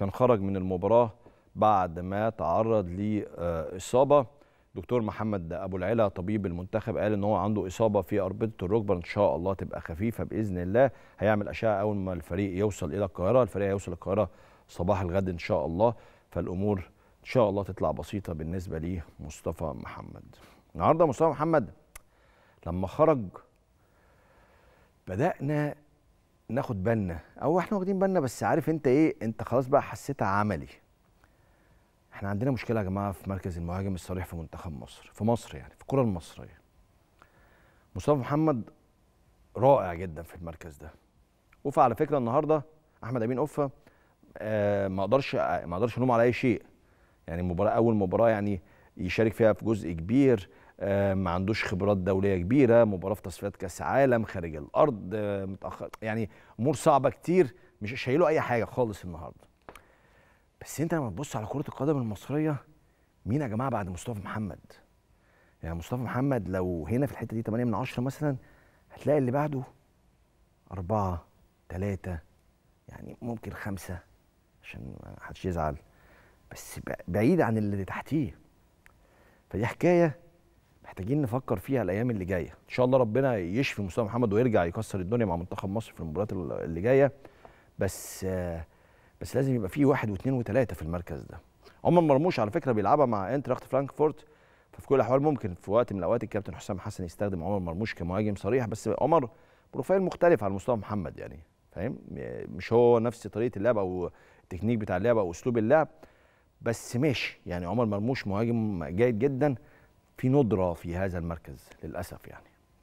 كان خرج من المباراه بعد ما تعرض لاصابه دكتور محمد ابو العلا طبيب المنتخب قال ان هو عنده اصابه في اربطه الركبه ان شاء الله تبقى خفيفه باذن الله هيعمل اشعه اول ما الفريق يوصل الى القاهره الفريق هيوصل القاهره صباح الغد ان شاء الله فالامور ان شاء الله تطلع بسيطه بالنسبه لمصطفى محمد النهارده مصطفى محمد لما خرج بدانا ناخد بالنا او احنا واخدين بالنا بس عارف انت ايه انت خلاص بقى حسيتها عملي احنا عندنا مشكله يا جماعه في مركز المهاجم الصريح في منتخب مصر في مصر يعني في الكره المصريه مصطفى محمد رائع جدا في المركز ده على فكره النهارده احمد امين اوفا آه، ما اقدرش ما اقدرش الوم على اي شيء يعني مباراه اول مباراه يعني يشارك فيها في جزء كبير آه، ما عندوش خبرات دوليه كبيره مباراه في تصفيات كاس عالم خارج الارض آه، متاخر يعني امور صعبه كتير مش شايله اي حاجه خالص النهارده بس انت لما تبص على كره القدم المصريه مين يا جماعه بعد مصطفى محمد يعني مصطفى محمد لو هنا في الحته دي 8 من 10 مثلا هتلاقي اللي بعده أربعة ثلاثة يعني ممكن خمسة عشان ما حدش يزعل بس بعيد عن اللي تحتيه فدي حكايه محتاجين نفكر فيها الايام اللي جايه ان شاء الله ربنا يشفي مصطفى محمد ويرجع يكسر الدنيا مع منتخب مصر في المباريات اللي جايه بس بس لازم يبقى في واحد واثنين وثلاثه في المركز ده عمر مرموش على فكره بيلعبها مع انتراخت فرانكفورت ففي كل الاحوال ممكن في وقت من الاوقات الكابتن حسام حسن يستخدم عمر مرموش كمهاجم صريح بس عمر بروفايل مختلف عن مصطفى محمد يعني فاهم مش هو نفس طريقه اللعب او التكنيك بتاع اللعب او اسلوب اللعب بس ماشي يعني عمر مرموش مهاجم جيد جدا في ندره في هذا المركز للاسف يعني